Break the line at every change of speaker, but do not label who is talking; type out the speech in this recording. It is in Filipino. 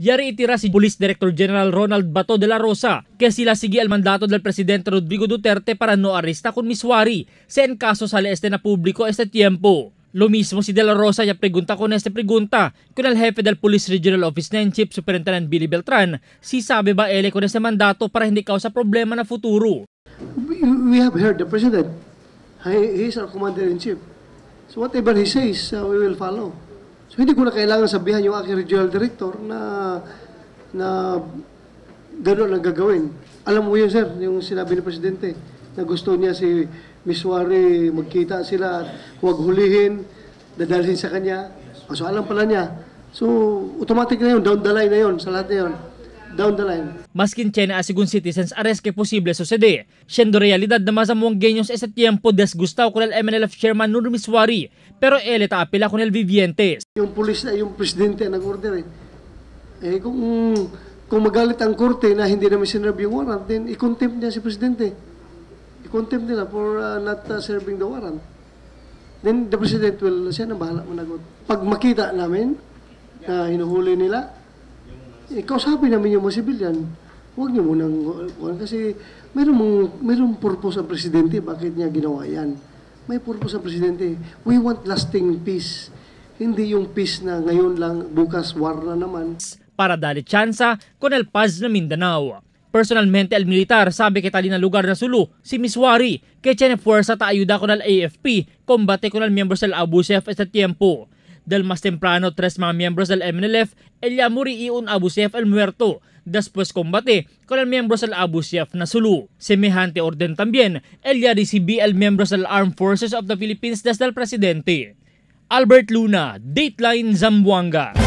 yari itira si Police Director General Ronald Bato de la Rosa kaya sila sige al mandato del Presidente Rodrigo Duterte para no arista con miswari sa enkaso sa este na publiko este tiempo. Lo mismo si De La Rosa ya pregunta con este pregunta kung al jefe del Police Regional Office 9 Chief Superintendent Billy Beltran si sabe ba ele con este mandato para hindi kausa problema
na futuro. We have heard the President. He is our Commander-in-Chief. So whatever he says, uh, we will follow. So hindi ko na kailangan sabihan yung aking regional director na na gano'n ang gagawin. Alam mo yun, sir, yung sinabi ni Presidente na gusto niya si Miss Wari magkita sila at huwag hulihin, dadalhin sa kanya. So alam pala niya. So automatic na yun, down the line na yun, sa lahat na yun down the line.
Maskin China asigun citizens arrest que posible sucede. Siendo realidad na masamuang ganyan sa tiempo des Gustavo con MNLF chairman Nur Miswari, pero ele ta apela con Vivientes.
Yung pulis na yung presidente ang nag-order eh. eh kung, kung magalit ang korte na hindi namin sinerve yung warrant, then i-contempt niya si presidente. I-contempt nila for uh, not uh, serving the warrant. Then the president will, siya na bahala Pag makita namin na hinuhuli nila, eh, kausapin namin yung mga sibilyan. Huwag niyo munang, uh, kasi meron, mong, meron purpose ang presidente, bakit niya ginawa yan? May purpose ang presidente. We want lasting peace. Hindi yung peace na ngayon lang, bukas war na naman.
Para Dali tsansa, Colonel Paz na Mindanao. Personalmente al militar sabi que din na lugar na Sulu, si Miss Miswari, que tiene fuerza ta ayuda ko el AFP, combate con el miembros del ABUSEF sa tiempo. Del mas temprano, tres mga miyembro del MNLF el ya iun y un Abu Sayyaf el muerto después combate con el miembro del Abu Sayyaf na Sulu. Semejante orden también el ya recibí el miembro del Armed Forces of the Philippines desde el presidente. Albert Luna, Dateline Zamboanga.